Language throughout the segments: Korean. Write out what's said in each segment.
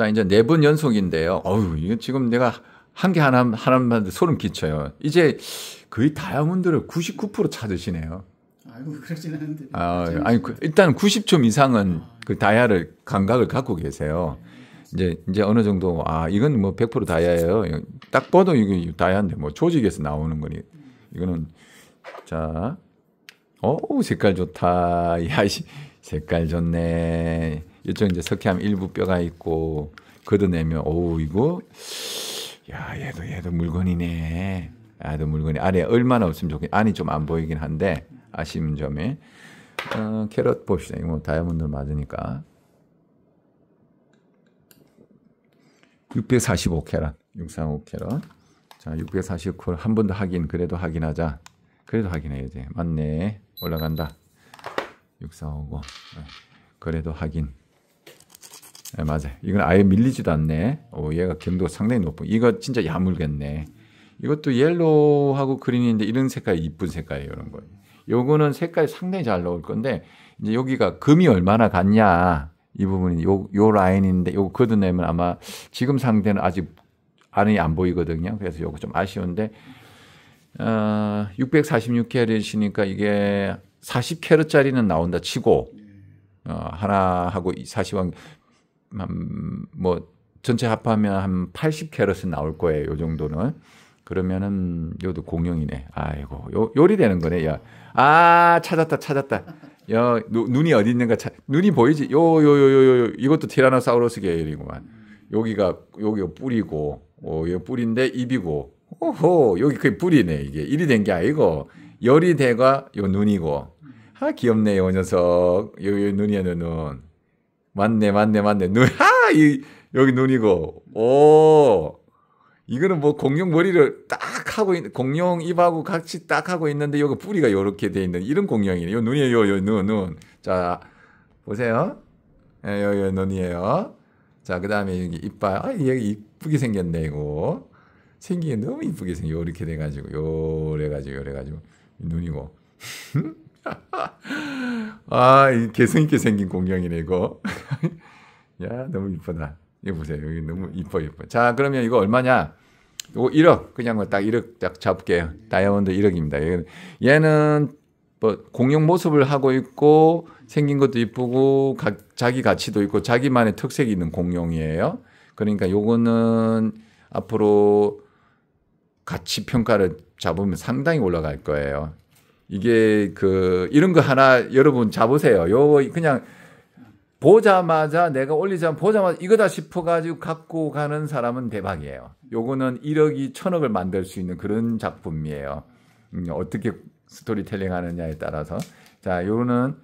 자, 이제 네번 연속인데요. 어우, 이거 지금 내가 한 개 하나, 하나만 소름 끼쳐요. 이제 거의 다이아몬드를 99% 찾으시네요. 아이고, 그러진 않은데. 아, 아니, 그, 일단 90점 이상은 그 다이아를 감각을 갖고 계세요. 이제, 이제 어느 정도, 아, 이건 뭐 100% 다이아예요. 딱 봐도 이게 다이아인데, 뭐 조직에서 나오는 거니. 이거는, 자, 어우 색깔 좋다. 야, 색깔 좋네. 일종 이제 석회암 일부 뼈가 있고 걷어내면 오우 이거 야 얘도 얘도 물건이네. 아도 물건이 아래 얼마나 없으면 좋겠. 안이 좀 안 보이긴 한데 아쉬운 점에 어, 캐럿 봅시다. 이거 뭐 다이아몬드 맞으니까 645 캐럿, 6 4 5 캐럿. 자, 640콜 한번 더 확인. 그래도 확인하자. 그래도 확인해야 돼. 맞네. 올라간다. 645. 그래도 확인. 네, 맞아요. 이건 아예 밀리지도 않네. 오, 얘가 경도 상당히 높고 이거 진짜 야물겠네. 이것도 옐로우하고 그린인데 이런 색깔이 이쁜 색깔이에요. 이런 거. 요거는 색깔이 상당히 잘 나올 건데 이제 여기가 금이 얼마나 갔냐 이 부분이 요, 요 라인인데 요거 걷어내면 아마 지금 상태는 아직 안이 안 보이거든요. 그래서 요거 좀 아쉬운데 어, 646캐럿이니까 이게 40캐럿짜리는 나온다 치고 어, 하나하고 40원 한뭐 전체 합하면 한 80캐럿이 나올 거예요. 요 정도는. 그러면은 요도 공룡이네. 아이고. 요, 요리 되는 거네. 야. 아, 찾았다. 찾았다. 야, 누, 눈이 어디 있는가? 찾, 눈이 보이지? 요요요요 요 요, 요, 이것도 티라노사우루스 계열이구만. 여기가 여기가 뿌리고 어, 여 뿌리인데 입이고. 오호. 여기 그게 뿌리네. 이게 일이 된 게 아니고 열이 대가요 눈이고. 아, 귀엽네. 요 녀석. 요, 요 눈이야, 요 눈. 맞네, 맞네, 맞네. 눈, 하! 이, 여기 눈이고. 오! 이거는 뭐 공룡 머리를 딱 하고 있는, 공룡 입하고 같이 딱 하고 있는데, 여기 뿌리가 요렇게 돼 있는 이런 공룡이네. 요 눈이에요, 요, 요 눈, 눈. 자, 보세요. 예, 요, 요 눈이에요. 자, 그 다음에 여기 이빨. 아, 여기 이쁘게 생겼네, 이거. 생기게 너무 이쁘게 생겨. 요렇게 돼가지고, 요래가지고, 요래가지고. 눈이고. 아, 이 개성 있게 생긴 공룡이네 이거. 야, 너무 이쁘다. 이거 보세요. 여기 너무 이뻐 이뻐. 자, 그러면 이거 얼마냐? 이거 1억. 그냥 뭐 딱 1억 딱잡게요 다이아몬드 1억입니다. 얘는 뭐 공룡 모습을 하고 있고 생긴 것도 이쁘고 자기 가치도 있고 자기만의 특색이 있는 공룡이에요. 그러니까 요거는 앞으로 가치 평가를 잡으면 상당히 올라갈 거예요. 이게 그 이런 거 하나 여러분 잡으세요. 요 그냥 보자마자 내가 올리자 보자마자 이거다 싶어가지고 갖고 가는 사람은 대박이에요. 요거는 1억이 1000억을 만들 수 있는 그런 작품이에요. 음, 어떻게 스토리텔링 하느냐에 따라서. 자, 요거는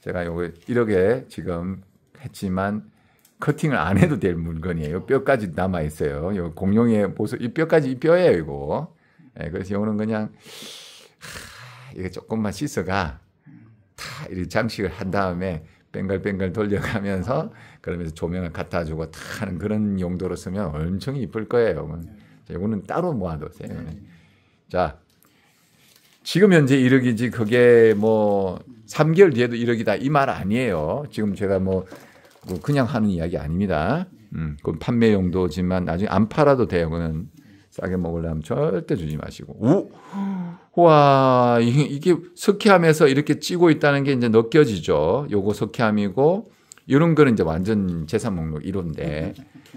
제가 요거 1억에 지금 했지만 커팅을 안 해도 될 물건이에요. 뼈까지 남아 있어요. 요 공룡의 보석 이 뼈까지 이 뼈예요, 이거. 예, 그래서 요거는 그냥 이게 조금만 씻어가 다 이렇게 장식을 한 다음에 뱅글뱅글 돌려가면서 그러면서 조명을 갖다 주고 다 하는 그런 용도로 쓰면 엄청 이쁠 거예요. 네. 이거는 따로 모아두세요. 네. 자, 지금 현재 1억이지 그게 뭐 3개월 뒤에도 1억이다 이 말 아니에요. 지금 제가 뭐, 뭐 그냥 하는 이야기 아닙니다. 음, 그건 판매 용도지만 나중에 안 팔아도 돼요. 그는 싸게 먹으려면 절대 주지 마시고. 오! 와, 이게 석회암에서 이렇게 찌고 있다는 게 이제 느껴지죠. 요거 석회암이고, 이런 거는 이제 완전 재산 목록 1호인데.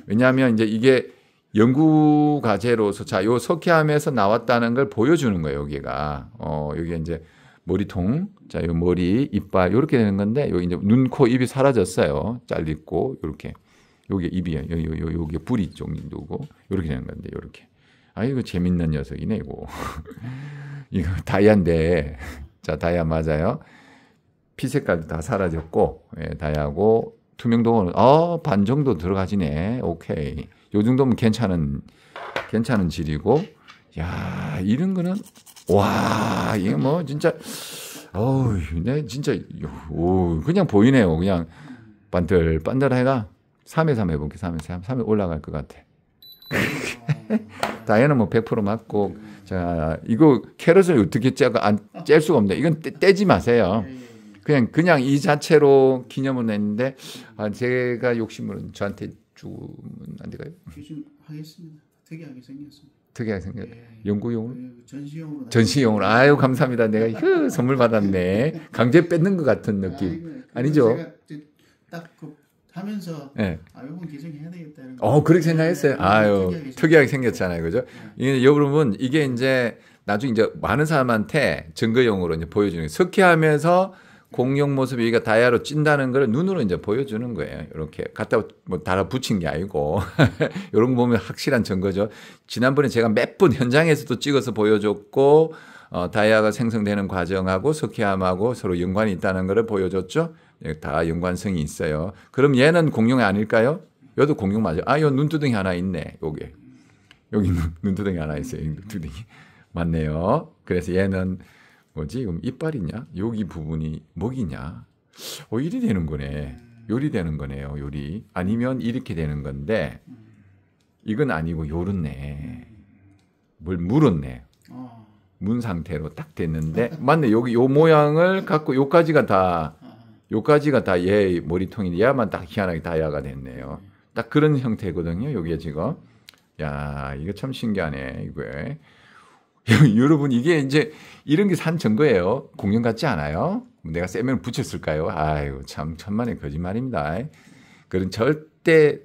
왜냐하면 이제 이게 연구 과제로서 자, 요 석회암에서 나왔다는 걸 보여주는 거예요, 여기가. 어, 여기 이제 머리통, 자, 요 머리, 이빨, 요렇게 되는 건데, 요 이제 눈, 코, 입이 사라졌어요. 잘리고, 요렇게. 요게 입이에요. 요, 요, 요, 게 뿌리 쪽이고, 요렇게 되는 건데, 요렇게. 아이고 재밌는 녀석이네 이거. 이거 다이아인데 자 다이아 맞아요. 피 색깔도 다 사라졌고 예, 다이아고 투명도는 어반 정도 들어가지네. 오케이. 요 정도면 괜찮은 괜찮은 질이고 야 이런 거는 와 이게 뭐 진짜 어우 내 네, 진짜 오 그냥 보이네요 그냥 반들 반들해가 3회 3회볼게 3회 3 3회 올라갈 것 같아 다이아는 뭐100% 맞고 자 이거 캐럿을 어떻게 째고 안짤 수가 없네. 이건 떼, 지 마세요. 그냥 그냥 이 자체로 기념을 냈는데 아, 제가 욕심을 저한테 주면 안 될까요? 요즘 하겠습니다. 특이하게 생겼습니다. 특이하게 생겼. 예, 예. 연구용으로? 예, 전시용으로. 전시용으로. 아유 감사합니다. 내가 휴 선물 받았네. 강제 뺏는 것 같은 느낌. 아니죠? 딱그 하면서 네. 아 요건 개정해야 되겠다 이런 어 그렇게 생각했어요. 네, 아유 특이하게, 생겼잖아요, 그죠? 네. 이 여러분 이게 이제 나중에 이제 많은 사람한테 증거용으로 이제 보여주는 석회하면서 공룡 모습이 여기가 다이아로 찐다는 걸 눈으로 이제 보여주는 거예요. 이렇게 갖다 뭐 달아 붙인 게 아니고 이런 거 보면 확실한 증거죠. 지난번에 제가 몇 분 현장에서도 찍어서 보여줬고 어, 다이아가 생성되는 과정하고 석회암하고 서로 연관이 있다는 것을 보여줬죠. 예, 다 연관성이 있어요. 그럼 얘는 공룡이 아닐까요? 여도 공룡 맞아요. 아, 요 눈두덩이 하나 있네. 요게. 여기 눈, 두덩이 하나 있어요. 눈두덩이. 맞네요. 그래서 얘는 뭐지? 그럼 이빨이냐? 여기 부분이 목이냐? 어, 이리 되는 거네. 요리 되는 거네요. 요리. 아니면 이렇게 되는 건데 이건 아니고 요렇네. 뭘 물었네. 아. 문 상태로 딱 됐는데 맞네. 여기 요 모양을 갖고 요까지가 다 요까지가 다 얘의 머리통인데 얘만 딱 희한하게 다야가 됐네요. 네. 딱 그런 형태거든요. 요게 지금. 야, 이거 참 신기하네. 이거에. 여러분 이게 이제 이런 게 산 증거예요. 공연 같지 않아요? 뭐 내가 세면 붙였을까요? 아유, 참 천만의 거짓말입니다. 그런 절대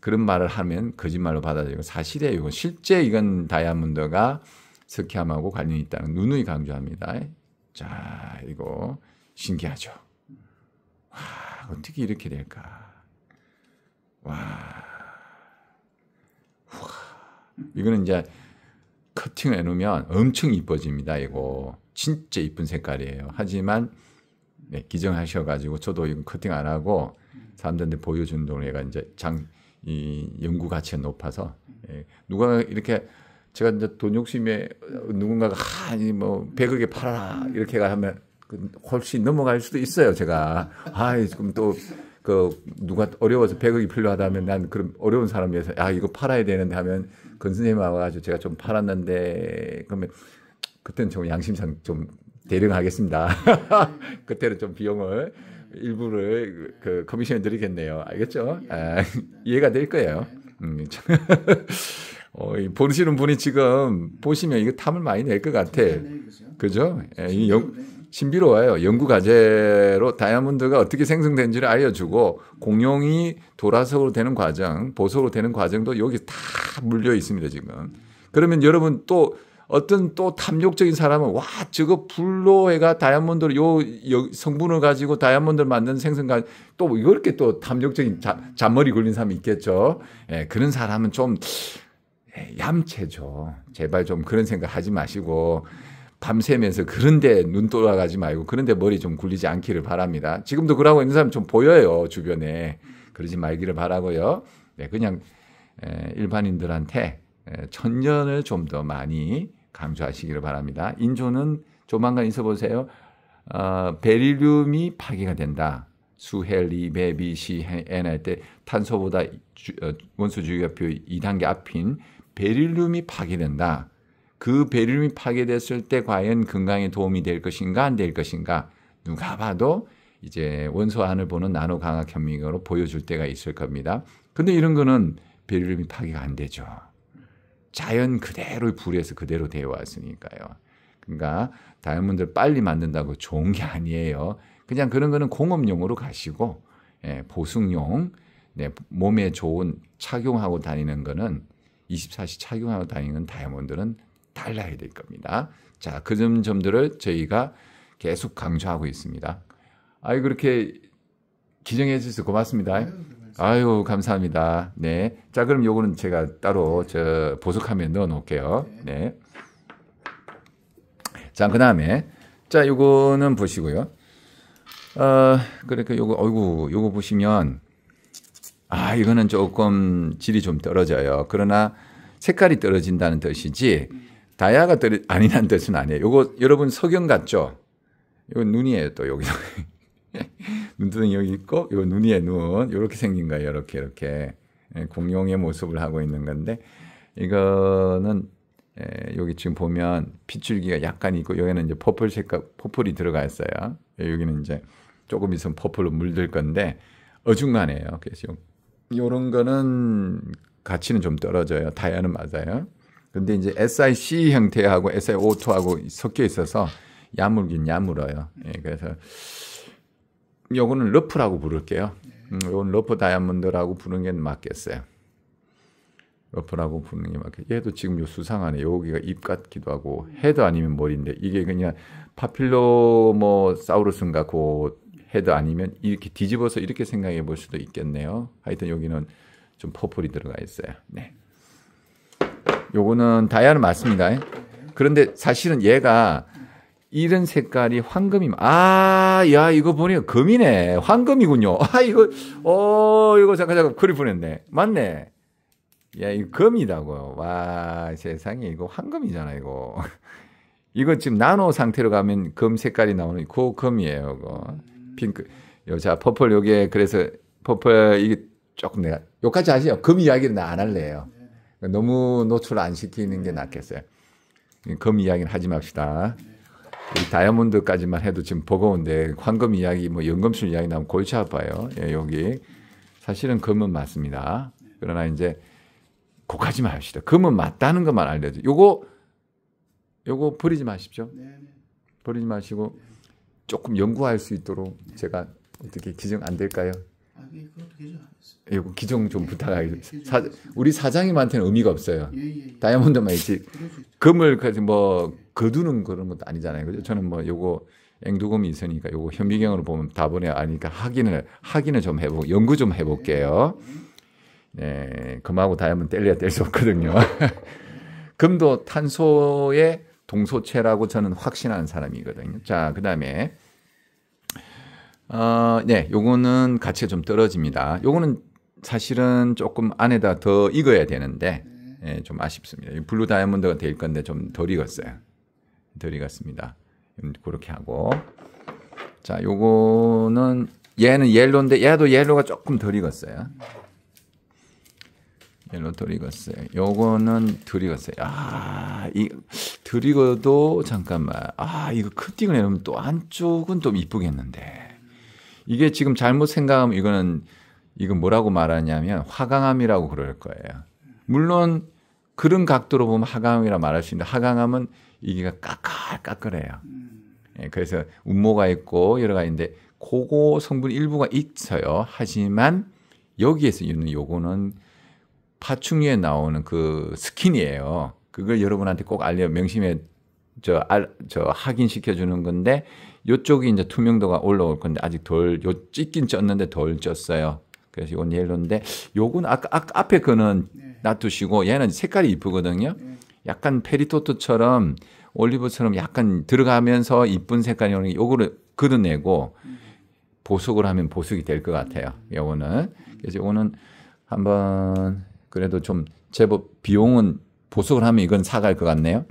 그런 말을 하면 거짓말로 받아들이고 사실이에요. 이건 실제 이건 다이아몬드가 석회암하고 관련이 있다는 누누이 강조합니다. 자, 이거 신기하죠. 와, 아, 어떻게 이렇게 될까? 와, 와. 이거는 이제 커팅을 해놓으면 엄청 이뻐집니다. 이거 진짜 이쁜 색깔이에요. 하지만 네, 기증하셔가지고 저도 이거 커팅 안 하고 사람들한테 보여준는 동안 얘가 이제 장이 연구 가치가 높아서 예, 누가 이렇게 제가 이제 돈 욕심에 누군가가 하니 아, 뭐 100억에 팔아라 이렇게 하면 그 훨씬 넘어갈 수도 있어요, 제가. 아, 지금 또, 그, 누가 어려워서 100억이 필요하다면 난그런 어려운 사람이어서, 아, 이거 팔아야 되는데 하면 건 선생님 와가지고 제가 좀 팔았는데, 그러면 그때는 좀 양심상 좀 대령하겠습니다. 그때는 좀 비용을 일부를 그 커미션 드리겠네요. 알겠죠? 아, 이해가 될 거예요. 음, 어, 보시는 분이 지금 보시면 이거 탐을 많이 낼 것 같아. 네, 네, 그죠? 예, 영, 신비로워요. 연구 과제로 다이아몬드가 어떻게 생성된지를 알려주고 공룡이 돌아서로 되는 과정, 보석으로 되는 과정도 여기 다 물려 있습니다 지금. 그러면 여러분 또 어떤 또 탐욕적인 사람은 와 저거 불로해가 다이아몬드로요 성분을 가지고 다이아몬드를 만든 생성가 또 이렇게 또 탐욕적인 자, 잔머리 굴린 사람이 있겠죠. 예, 그런 사람은 좀 예, 얌체죠. 제발 좀 그런 생각 하지 마시고 밤새면서 그런데 눈 돌아가지 말고 그런데 머리 좀 굴리지 않기를 바랍니다. 지금도 그러고 있는 사람 좀 보여요 주변에 그러지 말기를 바라고요. 네, 그냥 일반인들한테 천년을 좀 더 많이 강조하시기를 바랍니다. 인조는 조만간 있어보세요. 어, 베릴륨이 파괴가 된다. 수헬리, 베비, 시, 엔 할 때 탄소보다 어, 원소 주기가 표 2단계 앞인 베릴륨이 파괴된다. 그 베름이 파괴됐을 때 과연 건강에 도움이 될 것인가 안 될 것인가 누가 봐도 이제 원소안을 보는 나노 강학 현미경으로 보여줄 때가 있을 겁니다. 근데 이런 거는 베름이 파괴가 안 되죠. 자연 그대로 불에서 그대로 되어 왔으니까요. 그러니까 다이아몬드를 빨리 만든다고 좋은 게 아니에요. 그냥 그런 거는 공업용으로 가시고 예, 보숭용 네, 몸에 좋은 착용하고 다니는 거는 24시 착용하고 다니는 다이아몬드는 달라야 될 겁니다. 자, 그 점, 점들을 저희가 계속 강조하고 있습니다. 아유, 그렇게 기정해 주셔서 고맙습니다. 아유, 감사합니다. 네. 자, 그럼 요거는 제가 따로 저 보석하면 넣어 놓을게요. 네. 네. 자, 그 다음에. 자, 요거는 보시고요. 어, 그러니까 요거, 어이구, 요거 보시면, 아, 이거는 조금 질이 좀 떨어져요. 그러나 색깔이 떨어진다는 뜻이지, 다이아가 떨어 아니란 뜻은 아니에요. 요거 여러분 석영 같죠? 이거 눈이에요 또 여기 눈두덩이 여기 있고 이거 눈이에요 눈 이렇게 생긴 거예요 이렇게 이렇게 예, 공룡의 모습을 하고 있는 건데 이거는 에, 예, 여기 지금 보면 핏줄기가 약간 있고 여기는 이제 퍼플 색깔 퍼플이 들어가 있어요. 예, 여기는 이제 조금 있으면 퍼플로 물들 건데 어중간해요. 그래서 요런 거는 가치는 좀 떨어져요. 다이는 맞아요. 근데 이제 SIC 형태하고 SiO2하고 섞여 있어서 야물긴 야물어요. 예, 그래서 요거는 러프라고 부를게요. 음, 요건 러프 다이아몬드라고 부르는 게 맞겠어요. 러프라고 부르는 게 맞겠어요. 얘도 지금 요 수상하네. 여기가 입 같기도 하고 헤드 아니면 머리인데 이게 그냥 파필로뭐 사우루슨 같고 그 헤드 아니면 이렇게 뒤집어서 이렇게 생각해 볼 수도 있겠네요. 하여튼 여기는 좀 퍼플이 들어가 있어요. 네. 요거는 다이아는 맞습니다. 그런데 사실은 얘가 이런 색깔이 황금임. 아, 야, 이거 보니 금이네. 황금이군요. 아, 이거, 어, 이거 잠깐, 잠깐, 그리 보냈네. 맞네. 야, 이거 금이다고요. 와, 세상에, 이거 황금이잖아, 이거. 이거 지금 나노 상태로 가면 금 색깔이 나오는, 그 금이에요, 이거. 핑크. 요, 자, 퍼플 요게, 그래서, 퍼플, 이게 조금 내가, 요까지 아세요금이야기를나안 할래요. 너무 노출 안 시키는 게 낫겠어요. 금 이야기는 하지 맙시다. 다이아몬드까지만 해도 지금 버거운데 황금 이야기, 뭐 연금술 이야기 나면 골치 아파요. 예, 여기 사실은 금은 맞습니다. 그러나 이제 곡하지 마시다. 십 금은 맞다는 것만 알려줘. 요거 요거 버리지 마십시오. 버리지 마시고 조금 연구할 수 있도록 제가 어떻게 기증 안 될까요? 이거 아, 예, 예, 그 기종 좀 예, 부탁하겠습니다. 예, 우리 사장님한테는 의미가 없어요. 예, 다이아몬드만 있지. 금을 까지 뭐 거두는 그런 것도 아니잖아요. 그죠? 저는 뭐 요거 앵두금이 있으니까 요거 현미경으로 보면 다분히 아니까 확인을 확인을 좀 해보고 연구 좀 해볼게요. 네, 금하고 다이아몬드 뗄려야 뗄수 없거든요. 금도 탄소의 동소체라고 저는 확신하는 사람이거든요. 자, 그 다음에 아, 네, 요거는 가치가 좀 떨어집니다. 요거는 사실은 조금 안에다 더 익어야 되는데 네. 예, 좀 아쉽습니다. 블루 다이아몬드가 될 건데 좀 덜 익었어요. 덜 익었습니다. 음, 그렇게 하고 자, 요거는 얘는 옐로인데 얘도 옐로가 조금 덜 익었어요. 옐로 덜 익었어요. 요거는 덜 익었어요. 아, 이, 덜 익어도 잠깐만. 아, 이거 커팅을 해놓으면 또 안쪽은 좀 이쁘겠는데. 이게 지금 잘못 생각하면 이거는 이거 뭐라고 말하냐면 화강암이라고 그럴 거예요. 물론 그런 각도로 보면 화강암이라 말할 수 있는데 화강암은 이게 까끌까끌해요. 예, 그래서 음모가 있고 여러 가지인데 고거 성분 일부가 있어요. 하지만 여기에서 있는 요거는 파충류에 나오는 그 스킨이에요. 그걸 여러분한테 꼭 알려 명심해 저, 알, 저 확인시켜 주는 건데 요쪽이 이제 투명도가 올라올 건데 아직 덜요 찢긴 쪘는데 덜 쪘어요. 그래서 이건 옐로인데 요건 아까, 아까 앞에 거는 네. 놔두시고 얘는 색깔이 이쁘거든요. 네. 약간 페리토토처럼 올리브처럼 약간 들어가면서 이쁜 색깔이 오는 게 요거를 걷어내고 보석을 하면 보석이 될 것 같아요. 요거는 그래서 요거는 한번 그래도 좀 제법 비용은 보석을 하면 이건 사갈 것 같네요.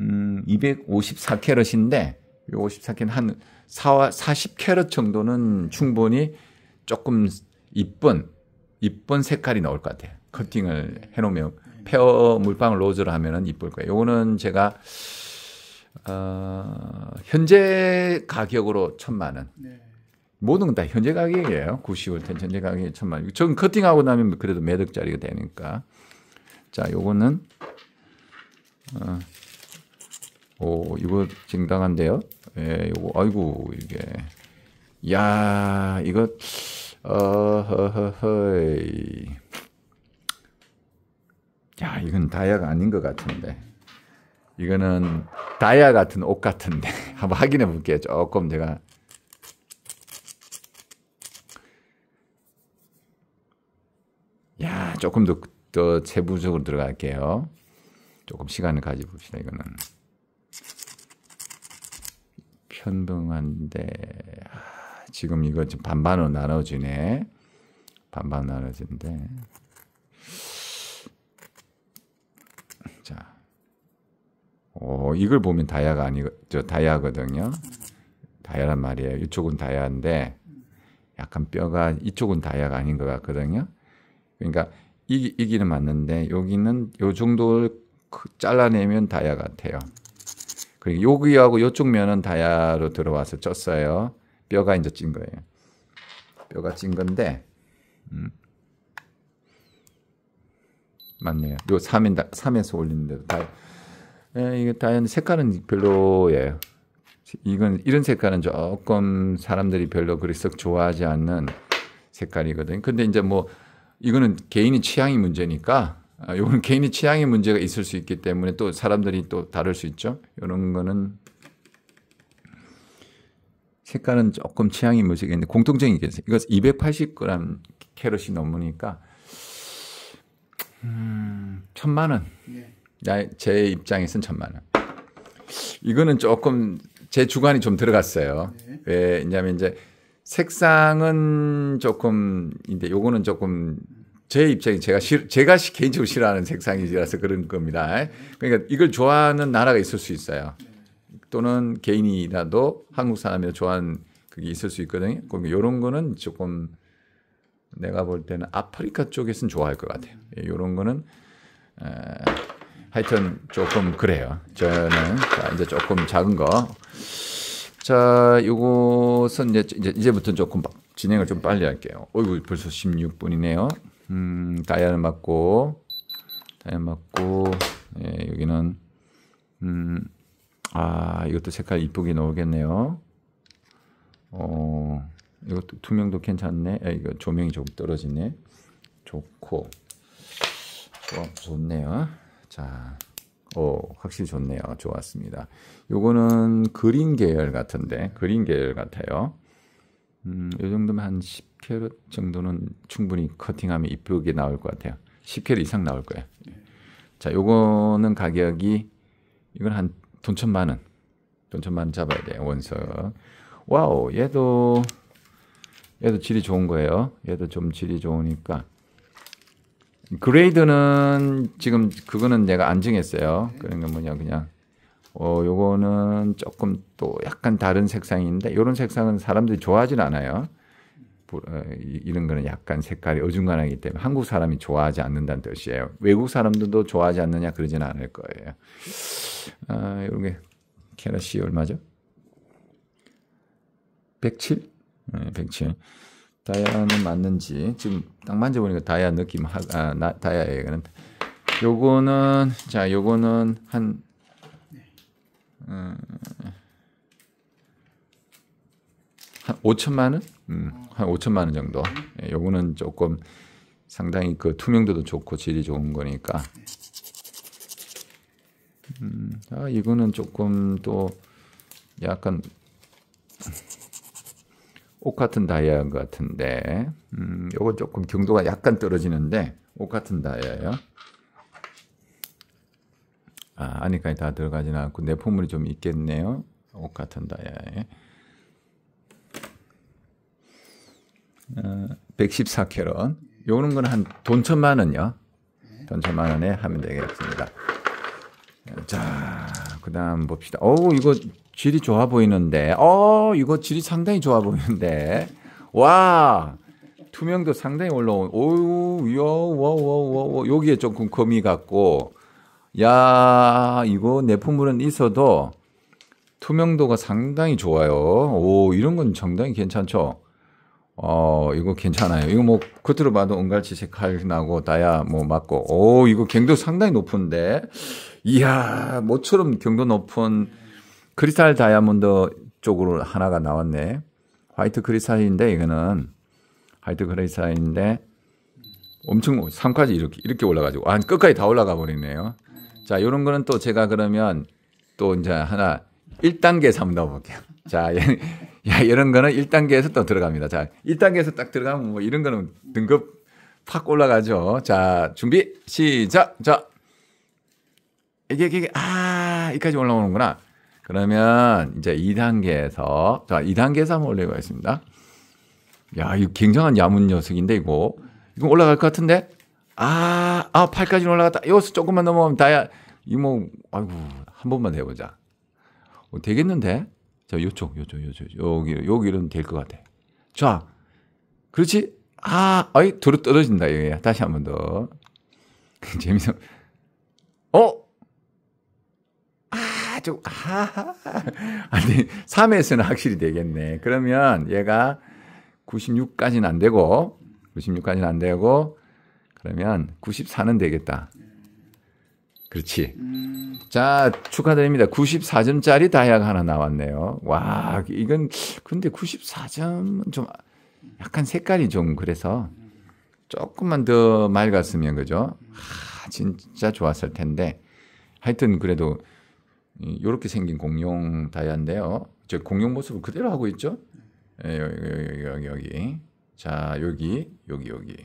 음, 254캐럿인데 요 53캔 4한 4, 40캐럿 정도는 충분히 조금 이쁜 이쁜 색깔이 나올 것 같아요. 커팅을 해놓으면 페어 물방울 로즈를 하면은 이쁠 거예요. 요거는 제가 어, 현재 가격으로 천만 원. 네. 모든 건 다 현재 가격이에요. 90월 텐 현재 가격이 천만 원. 전 커팅하고 나면 그래도 매덕짜리가 되니까. 자, 요거는 어, 오, 어, 이거 징당한데요? 예, 요거, 아이고, 이게. 야, 이거, 어, 허허허이. 야, 이건 다이아가 아닌 것 같은데. 이거는 다이아 같은 옷 같은데. 한번 확인해 볼게요. 조금 제가. 야, 조금 더, 더 세부적으로 들어갈게요. 조금 시간을 가져봅시다, 이거는. 천둥한데 아, 지금 이거 지 반반으로 나눠지네. 반반 나눠진데. 자, 오 이걸 보면 다야가 아니저 다야거든요. 다야란 말이에요. 이쪽은 다야인데 약간 뼈가 이쪽은 다야가 아닌 것 같거든요. 그러니까 이, 기는 맞는데 여기는 요 정도를 잘라내면 다야 같아요. 그리고 그러니까 여기하고 이쪽 면은 다야로 들어와서 쪘어요. 뼈가 이제 찐 거예요. 뼈가 찐 건데, 음. 맞네요. 요 3인, 3에서 올리는데도 다, 예, 이게 다연 색깔은 별로예요. 이건, 이런 색깔은 조금 사람들이 별로 그리 썩 좋아하지 않는 색깔이거든요. 근데 이제 뭐, 이거는 개인의 취향이 문제니까, 아, 요거는 개인의 취향의 문제가 있을 수 있기 때문에 또 사람들이 또 다를 수 있죠. 이런 거는 색깔은 조금 취향이 문제겠는데 공통적인 게 있어요. 이거 280g 캐럿이 넘으니까 음, 천만 원. 네. 제 입장에선 천만 원. 이거는 조금 제 주관이 좀 들어갔어요. 네. 왜냐하면 이제 색상은 조금 인제 요거는 조금 제 입장이 제가 싫, 제가 개인적으로 싫어하는 색상이라서 그런 겁니다. 그러니까 이걸 좋아하는 나라가 있을 수 있어요. 또는 개인이라도 한국 사람이 좋아하는 그게 있을 수 있거든요. 그럼니 그러니까 이런 거는 조금 내가 볼 때는 아프리카 쪽에서는 좋아할 것 같아요. 이런 예, 거는 에, 하여튼 조금 그래요. 저는 자, 이제 조금 작은 거. 자, 요것은 이제, 이제 이제부터 조금 진행을 좀 빨리 할게요. 어이구 벌써 16분이네요. 음, 다이아를 맞고, 다이아 맞고, 예, 여기는, 음, 아, 이것도 색깔 이쁘게 나오겠네요 어, 이것도 투명도 괜찮네. 아, 이거 조명이 조금 떨어지네. 좋고, 어, 좋네요. 자, 오, 어, 확실히 좋네요. 좋았습니다. 요거는 그린 계열 같은데, 그린 계열 같아요. 음, 요 정도면 한 10, 10캐럿 정도는 충분히 커팅하면 이쁘게 나올 것 같아요. 10캐럿 이상 나올 거예요. 네. 자, 요거는 가격이 이건 한 돈 천만 원. 돈 천만 원 잡아야 돼요. 원석. 와우, 얘도 얘도 질이 좋은 거예요. 얘도 좀 질이 좋으니까 그레이드는 지금 그거는 내가 안 정했어요. 네. 그러니까 뭐냐 그냥 어 요거는 조금 또 약간 다른 색상인데 요런 색상은 사람들이 좋아하진 않아요. 어, 이런 거는 약간 색깔이 어중간하기 때문에 한국 사람이 좋아하지 않는다는 뜻이에요. 외국 사람들도 좋아하지 않느냐 그러진 않을 거예요. 아, 이런 게 캐러시 얼마죠? 107? 네, 107. 다이아는 맞는지 지금 딱 만져보니까 다이아 느낌 하, 아, 나, 다이아예요. 그는 요거는 자 요거는 한 음, 5천만 원? 음, 한 5천만 원 정도. 예, 요거는 조금 상당히 그 투명도도 좋고 질이 좋은 거니까. 음, 아, 이거는 조금 또 약간 옥 같은 다이아 같은데, 음, 요거 조금 경도가 약간 떨어지는데, 옥 같은 다이아예요. 아, 안니까지다 들어가진 않고 내포물이 좀 있겠네요. 옥 같은 다이아에. 114캐럿. 어, 요는건 한 돈 천만 원요. 돈 천만 원에 하면 되겠습니다. 자, 그다음 봅시다. 어우, 이거 질이 좋아 보이는데. 어, 이거 질이 상당히 좋아 보이는데. 와! 투명도 상당히 올라온. 오우, 요, 와, 와, 와, 여기에 조금 거미 같고. 야, 이거 내품물은 있어도 투명도가 상당히 좋아요. 오, 이런 건 상당히 괜찮죠? 어, 이거 괜찮아요. 이거 뭐, 겉으로 봐도 은갈치색 칼 나고, 다야 뭐 맞고, 오, 이거 경도 상당히 높은데, 이야, 모처럼 경도 높은 크리스탈 다이아몬드 쪽으로 하나가 나왔네. 화이트 크리스탈인데, 이거는, 화이트 크리스탈인데, 엄청 3까지 이렇게, 이렇게 올라가지고, 아, 끝까지 다 올라가 버리네요. 자, 요런 거는 또 제가 그러면 또 이제 하나, 1단계 삼다 볼게요. 자, 예. 야, 이런 거는 1단계에서 또 들어갑니다. 자, 1단계에서 딱 들어가면 뭐 이런 거는 등급 팍 올라가죠. 자, 준비, 시작. 자, 이게, 이게, 아, 여기까지 올라오는구나. 그러면 이제 2단계에서, 자, 2단계에서 한번 올려보겠습니다. 야, 이거 굉장한 야문 녀석인데, 이거. 이거 올라갈 것 같은데? 아, 아, 8까지 올라갔다. 여기서 조금만 넘어가면 다야. 이모 뭐, 아이고, 한 번만 해보자. 어, 되겠는데? 자, 요쪽, 요쪽, 요쪽, 여기, 여기는 될 것 같아. 자, 그렇지? 아, 아이, 도로 떨어진다, 여기. 예, 예. 다시 한 번 더. 재밌어. 어? 아, 좀, 아. 아니, 3에서는 확실히 되겠네. 그러면 얘가 96까지는 안 되고, 96까지는 안 되고, 그러면 94는 되겠다. 그렇지. 음. 자, 축하드립니다. 94점짜리 다이아가 하나 나왔네요. 와, 이건, 근데 94점은 좀 약간 색깔이 좀 그래서 조금만 더 맑았으면 그죠? 아, 진짜 좋았을 텐데. 하여튼 그래도 이렇게 생긴 공룡 다이아인데요. 저 공룡 모습을 그대로 하고 있죠? 예, 여기, 여기, 여기. 자, 여기, 여기, 여기.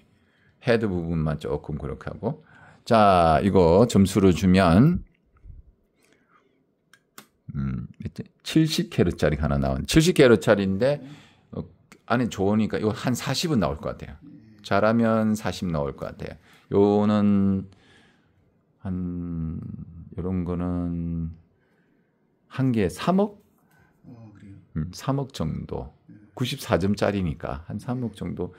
헤드 부분만 조금 그렇게 하고. 자, 이거 점수를 주면 음, 70kg짜리 하나 나온 70kg짜리인데 어, 안에 좋으니까 이거 한 40은 나올 것 같아요. 잘하면 40 나올 것 같아요. 요는 한 요런 거는 한 개에 3억? 음, 3억 정도. 94점짜리니까 한 3억 정도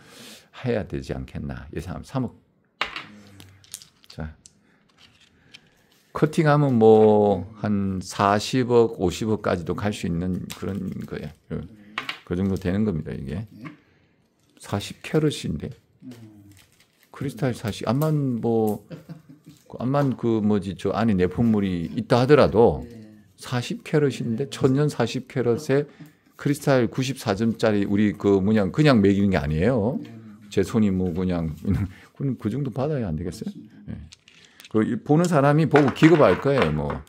해야 되지 않겠나 예상하면 3억 커팅하면 뭐 한 40억, 50억까지도 갈 수 있는 그런 거예요. 그, 정도 되는 겁니다, 이게. 40캐럿인데. 크리스탈 40. 암만 뭐, 암만 그 뭐지, 저 안에 내품물이 있다 하더라도 40캐럿인데, 천년 40캐럿에 크리스탈 94점짜리 우리 그 뭐냐, 그냥 매기는 게 아니에요. 제 손이 뭐 그냥, 그 정도 받아야 안 되겠어요? 그 보는 사람이 보고 기겁할 거예요. 뭐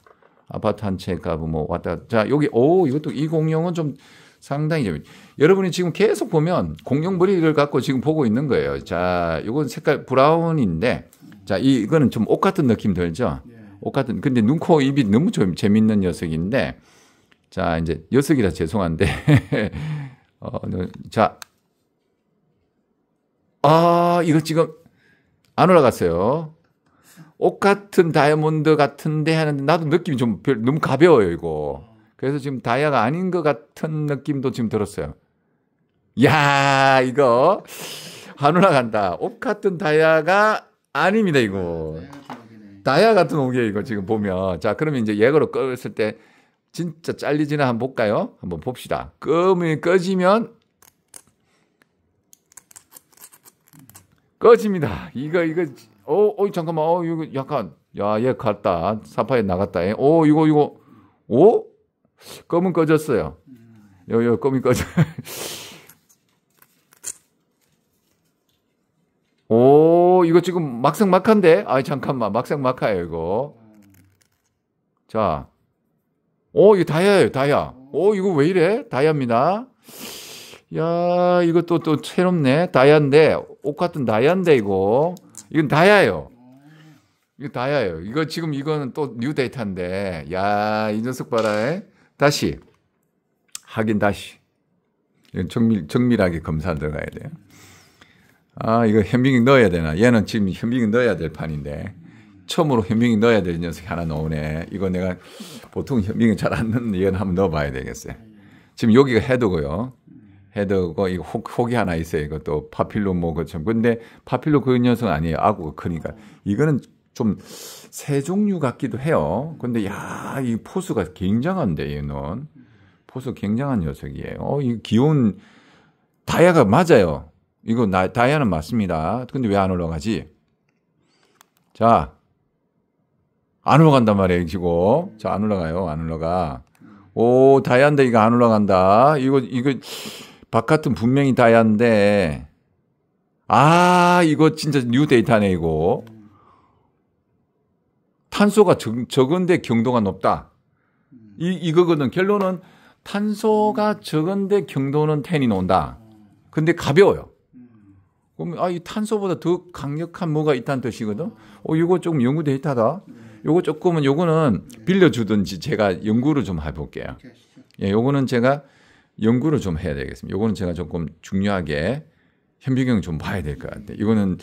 아파트 한채 가고 뭐 왔다. 자 여기 오 이것도 이 공룡은 좀 상당히 재밌. 여러분이 지금 계속 보면 공룡 머리를 갖고 지금 보고 있는 거예요. 자 이건 색깔 브라운인데 자 이, 이거는 좀 옷 같은 느낌 들죠. 옷 같은 근데 눈, 코, 입이 너무 좀 재밌는 녀석인데 자 이제 녀석이라 죄송한데 어, 자. 아, 이거 지금 안 올라갔어요. 옷 같은 다이아몬드 같은데 하는데 나도 느낌이 좀 별, 너무 가벼워요, 이거. 그래서 지금 다이아가 아닌 것 같은 느낌도 지금 들었어요. 야 이거 한올라 간다. 옷 같은 다이아가 아닙니다, 이거. 다이아 같은 옥이에요, 이거 지금 보면. 자, 그러면 이제 예거로 끌었을 때 진짜 잘리지나 한번 볼까요? 한번 봅시다. 끄면 꺼지면 꺼집니다. 이거 이거 어, 어, 잠깐만. 어, 이거 약간. 야, 얘 갔다. 사파에 나갔다. 어, 이거, 이거. 오? 어? 검은 꺼졌어요. 음. 요, 요, 검이 꺼져. 오, 이거 지금 막상 막한데? 아, 잠깐만. 막상 막하요, 이거. 자. 오, 어, 이거 다이아예요, 다이아. 오, 어, 이거 왜 이래? 다이아입니다. 야, 이것도 또 새롭네. 다이아인데, 옷 같은 다이아인데, 이거. 이건 다야요 이거 다야요 이거 지금 이거는 또 뉴 데이터인데, 야, 이 녀석 봐라. 다시. 하긴 다시. 이건 정밀, 정밀하게 검사 들어가야 돼요. 아, 이거 현빙이 넣어야 되나. 얘는 지금 현빙이 넣어야 될 판인데. 처음으로 현빙이 넣어야 될 녀석이 하나 넣으네 이거 내가 보통 현빙이 잘 안 넣는 얘는 한번 넣어봐야 되겠어요. 지금 여기가 해도고요. 헤더고 이거 혹, 이 하나 있어요. 이것도 파필로 뭐그처 근데 파필로 그 녀석 아니에요. 아구가 크니까 그러니까. 이거는 좀새 종류 같기도 해요. 근데 야 이 포수가 굉장한데 얘는 포수 굉장한 녀석이에요. 어이 귀여운 다이아가 맞아요. 이거 나, 다이아는 맞습니다. 근데 왜 안 올라가지? 자, 안 올라간단 말이에요, 지금. 자, 안 올라가요, 안 올라가. 오, 다이아인데 이거 안 올라간다. 이거, 이거, 바깥은 분명히 다이아인데아 이거 진짜 뉴 데이터네 이거 탄소가 적, 적은데 경도가 높다 이 이거거든 결론은 탄소가 적은데 경도는 텐이 논다 근데 가벼워요 그러면 아이 탄소보다 더 강력한 뭐가 있다는 뜻이거든 어 이거 조금 연구 데이터다 요거 조금은 요거는 빌려주든지 제가 연구를 좀 해볼게요 예 요거는 제가 연구를 좀 해야 되겠습니다. 이거는 제가 조금 중요하게 현미경좀 봐야 될 것 같아요. 이거는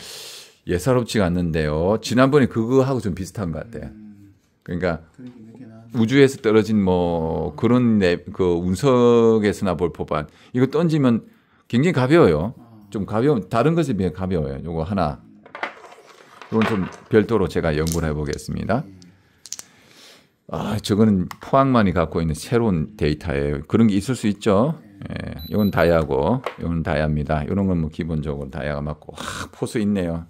예사롭지가 않는데요. 지난번에 그거하고 좀 비슷한 것 같아요. 그러니까 우주에서 떨어진 뭐 그런 그 운석에서나 볼법안 이거 던지면 굉장히 가벼워요. 좀 가벼운 다른 것에 비해 가벼워요. 요거 하나. 이건 좀 별도로 제가 연구를 해보겠습니다. 아, 저거는 포항만이 갖고 있는 새로운 데이터예요. 그런 게 있을 수 있죠. 예, 이건 다야고, 이건 다야입니다. 이런 건 뭐 기본적으로 다야가 맞고, 아, 포수 있네요.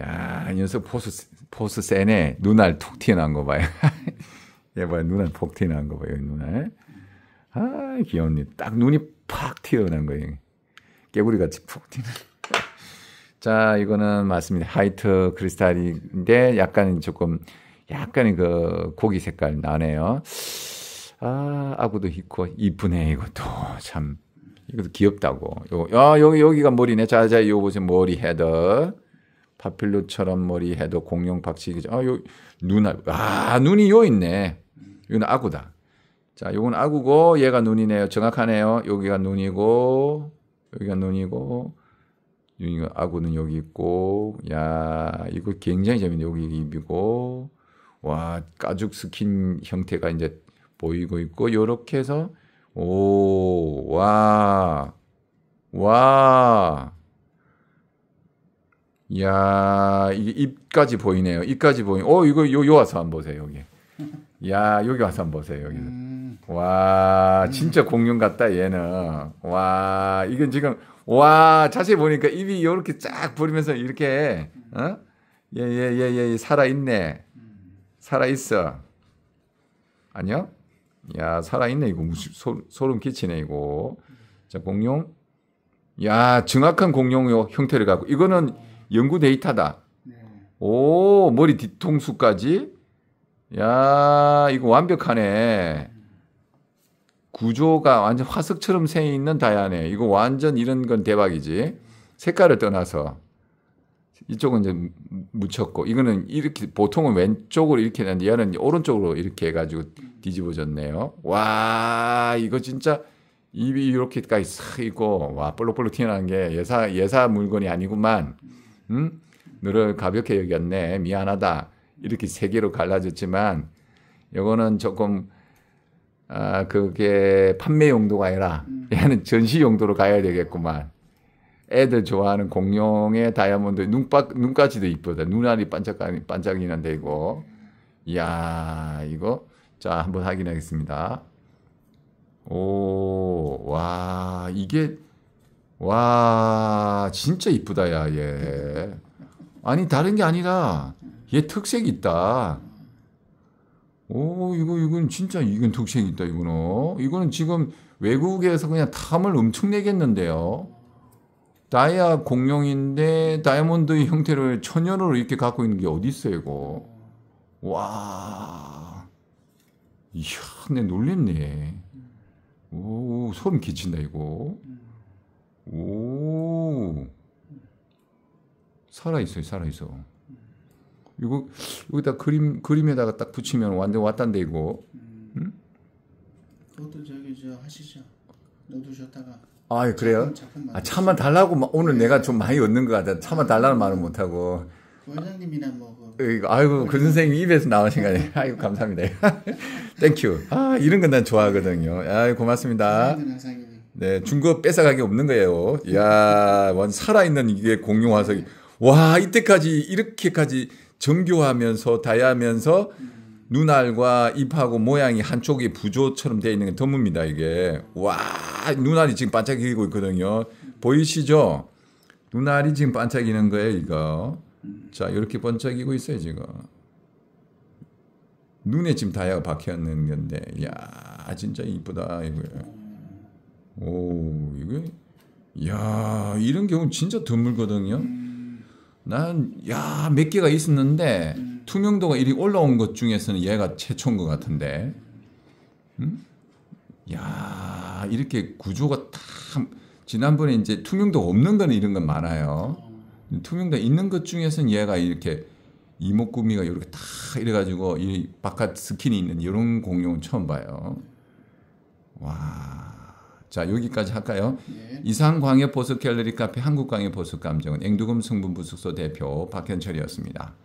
야, 연속 포수, 포수 세네. 눈알 톡 튀어나온 거 봐요. 얘 봐요. 눈알 폭 튀어나온 거 봐요. 눈알. 아, 귀엽네. 딱 눈이 팍 튀어나온 거예요. 깨구리 같이 푹 튀는. 자, 이거는 맞습니다. 하이트 크리스탈인데 약간 조금 약간의 그 고기 색깔 나네요. 아, 아구도 있고 이쁘네 이것도 참 이것도 귀엽다고. 요, 아, 여기 여기가 머리네. 자자 요, 거 보세요 머리 헤더. 파필루처럼 머리 헤더 공룡 박치기죠. 아, 요 눈알. 아, 눈이 요 있네. 이건 아구다. 자, 요건 아구고 얘가 눈이네요. 정확하네요. 여기가 눈이고 여기가 눈이고 여기 아구는 여기 있고 야, 이거 굉장히 재밌네. 여기 입이고 와 가죽 스킨 형태가 이제 보이고 있고 요렇게 해서 오 와 와 야, 이게 입까지 보이네요. 입까지 보이. 오 어, 이거 요, 요 와서 한번 보세요, 여기. 야, 여기 와서 한번 보세요, 여기. 음. 와, 진짜 공룡 같다, 얘는. 와, 이건 지금, 와, 자세히 보니까 입이 요렇게 쫙 부리면서 이렇게, 어? 예, 예, 예, 예, 살아있네. 살아 있어. 아니요? 야, 살아 있네 이거 무슨 소, 름 끼치네 이거. 자, 공룡. 야, 정확한 공룡의 형태를 갖고 이거는 연구 데이터다. 네. 오, 머리 뒤통수까지. 야, 이거 완벽하네. 구조가 완전 화석처럼 새 있는 다야네. 이거 완전 이런 건 대박이지. 색깔을 떠나서. 이쪽은 이제 묻혔고 이거는 이렇게 보통은 왼쪽으로 이렇게 되는데 얘는 오른쪽으로 이렇게 해가지고 뒤집어졌네요. 와 이거 진짜 입이 이렇게까지 싹 있고 와 볼록볼록 튀어나온 게 예사 예사 물건이 아니구만. 응? 음? 너를 가볍게 여겼네. 미안하다. 이렇게 세 개로 갈라졌지만 요거는 조금 아 그게 판매 용도가 아니라 음. 얘는 전시 용도로 가야 되겠구만. 애들 좋아하는 공룡의 다이아몬드 눈밖 눈까지도 이쁘다. 눈알이 반짝반짝이나 반짝 되고. 이야, 이거 자, 한번 확인하겠습니다. 오, 와, 이게 와, 진짜 이쁘다 야, 얘. 아니 다른 게 아니라 얘 특색 있다. 오, 이거, 이건 진짜, 이건 특색 있다, 이거는. 이거는 지금 외국에서 그냥 탐을 엄청 내겠는데요. 다이아 공룡인데 다이아몬드의 형태를 천연으로 이렇게 갖고 있는 게 어디 있어요, 이거? 와, 이야, 내 놀랬네. 오, 소름 끼친다 이거. 오, 살아 있어요, 살아 있어. 이거 여기다 그림 그림에다가 딱 붙이면 완전 왔단데 이거. 음. 응? 그것도 저기 저 하시죠. 넣어두셨다가. 아 그래요? 아, 차만 달라고 오늘 내가 좀 많이 얻는 것 같아. 차만 달라는 말은 못 하고. 그 원장님이나 뭐. 그, 어, 아이고 그 선생님 입에서 나오신 거 아니에요? 아이고 감사합니다. 땡큐. 아 이런 건 난 좋아하거든요. 아 고맙습니다. 네 중고 뺏어가기 없는 거예요. 이야 완 살아있는 이게 공룡 화석이. 와 이때까지 이렇게까지 정교하면서 다양하면서. 음. 눈알과 입하고 모양이 한쪽이 부조처럼 되어 있는 게덤입니다 이게 와 눈알이 지금 반짝이고 있거든요 보이시죠 눈알이 지금 반짝이는 거예요 이거 자 이렇게 반짝이고 있어요 지금 눈에 지금 다이아가 박혀있는 건데 야 진짜 이쁘다 이거오 이거 야 이런 경우 진짜 드물거든요 난야몇 개가 있었는데 투명도가 이리 올라온 것 중에서는 얘가 최초인 것 같은데. 음? 야 이렇게 구조가 참 지난번에 이제 투명도 없는 건 이런 건 많아요. 투명도 있는 것 중에서는 얘가 이렇게 이목구미가 이렇게 딱 이래가지고 이 바깥 스킨이 있는 이런 공룡은 처음 봐요. 와. 자 여기까지 할까요? 예. 이상광해 보석 갤러리 카페 한국광해 보석 감정은 앵두금 성분부숙소 대표 박현철이었습니다.